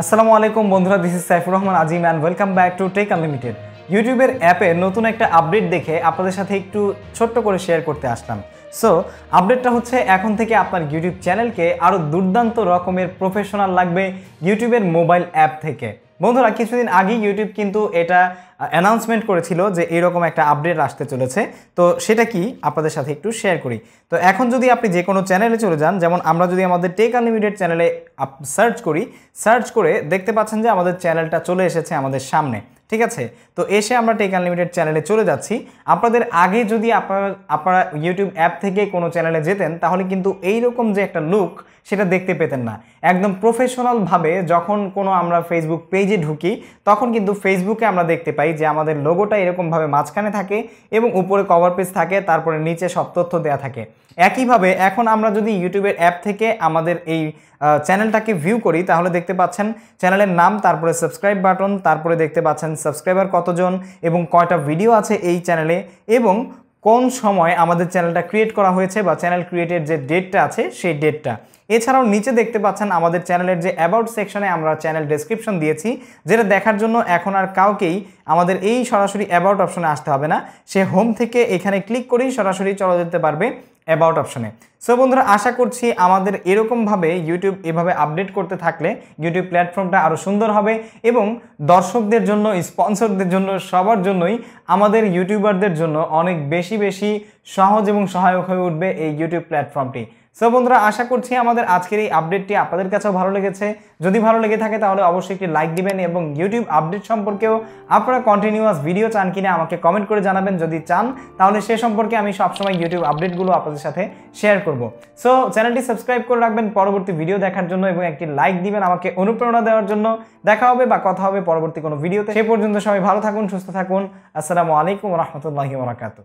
আসসালামু আলাইকুম বন্ধুরা this is Saifur Rahman Azim and welcome back to Tech Unlimited ইউটিউবের অ্যাপে নতুন একটা আপডেট দেখে আপনাদের সাথে একটু ছোট্ট করে শেয়ার করতে আসলাম সো আপডেটটা হচ্ছে এখন থেকে আপনার ইউটিউব চ্যানেলকে আরও দুর্দান্ত রকমের প্রফেশনাল লাগবে ইউটিউবের মোবাইল অ্যাপ থেকে বন্ধুরা কিছুদিন আগেই ইউটিউব কিন্তু এটা অ্যানাউন্সমেন্ট করেছিল যে এরকম একটা আপডেট আসতে চলেছে তো সেটা কি আপনাদের সাথে একটু শেয়ার করি তো এখন যদি আপনি যে কোনো চ্যানেলে চলে যান যেমন আমরা যদি আমাদের টেক আনলিমিটেড চ্যানেলে সার্চ করি সার্চ করে দেখতে পাচ্ছেন যে আমাদের চ্যানেলটা চলে এসেছে আমাদের সামনে ঠিক আছে তো এসে আমরা টেক আনলিমিটেড চ্যানেলে চলে যাচ্ছি আপনাদের আগে যদি আপনারা আপনারা ইউটিউব অ্যাপ থেকে কোনো চ্যানেলে যেতেন তাহলে কিন্তু এইরকম যে একটা লুক সেটা দেখতে পেতেন না একদম প্রফেশনালভাবে যখন কোনো আমরা ফেসবুক পেজে ঢুকি তখন কিন্তু ফেসবুকে আমরা দেখতে পাই যে আমাদের লোগোটা এরকমভাবে মাঝখানে থাকে এবং উপরে কভার পেজ থাকে তারপরে নিচে সব তথ্য দেওয়া থাকে একইভাবে এখন আমরা যদি ইউটিউবের অ্যাপ থেকে আমাদের এই চ্যানেলটাকে ভিউ করি তাহলে দেখতে পাচ্ছেন চ্যানেলের নাম তারপরে সাবস্ক্রাইব বাটন তারপরে দেখতে পাচ্ছেন সাবস্ক্রাইবার কতজন এবং কয়টা ভিডিও আছে এই চ্যানেলে এবং কোন সময় আমাদের চ্যানেলটা ক্রিয়েট করা হয়েছে বা চ্যানেল ক্রিয়েটের যে ডেটটা আছে সেই ডেটটা এছাড়াও নিচে দেখতে পাচ্ছেন আমাদের চ্যানেলের যে অ্যাবাউট সেকশনে আমরা চ্যানেল ডেসক্রিপশন দিয়েছি যেটা দেখার জন্য এখন আর কাউকেই আমাদের এই সরাসরি অ্যাবাউট অপশনে আসতে হবে না সে হোম থেকে এখানে ক্লিক করেই সরাসরি চলে যেতে পারবে অ্যাবাউট অপশানে সো বন্ধুরা আশা করছি আমাদের এরকমভাবে ইউটিউব এভাবে আপডেট করতে থাকলে ইউটিউব প্ল্যাটফর্মটা আরও সুন্দর হবে এবং দর্শকদের জন্য স্পন্সরদের জন্য সবার জন্যই আমাদের ইউটিউবারদের জন্য অনেক বেশি বেশি সহজ এবং সহায়ক হয়ে উঠবে এই ইউটিউব প্ল্যাটফর্মটি সো বন্ধুরা আশা করছি আমাদের আজকের এই আপডেটটি আপনাদের কাছেও ভালো লেগেছে যদি ভালো লেগে থাকে তাহলে অবশ্যই একটি লাইক দিবেন এবং ইউটিউব আপডেট সম্পর্কেও আপনারা কন্টিনিউয়াস ভিডিও চান কিনা আমাকে কমেন্ট করে জানাবেন যদি চান তাহলে সে সম্পর্কে আমি সবসময় ইউটিউব আপডেটগুলো আপনাদের সাথে শেয়ার করব সো চ্যানেলটি সাবস্ক্রাইব করে রাখবেন পরবর্তী ভিডিও দেখার জন্য এবং একটি লাইক দিবেন আমাকে অনুপ্রেরণা দেওয়ার জন্য দেখা হবে বা কথা হবে পরবর্তী কোনো ভিডিওতে সে পর্যন্ত সবাই ভালো থাকুন সুস্থ থাকুন আসসালামু আলাইকুম রহমতুল্লাহি বরাকাতু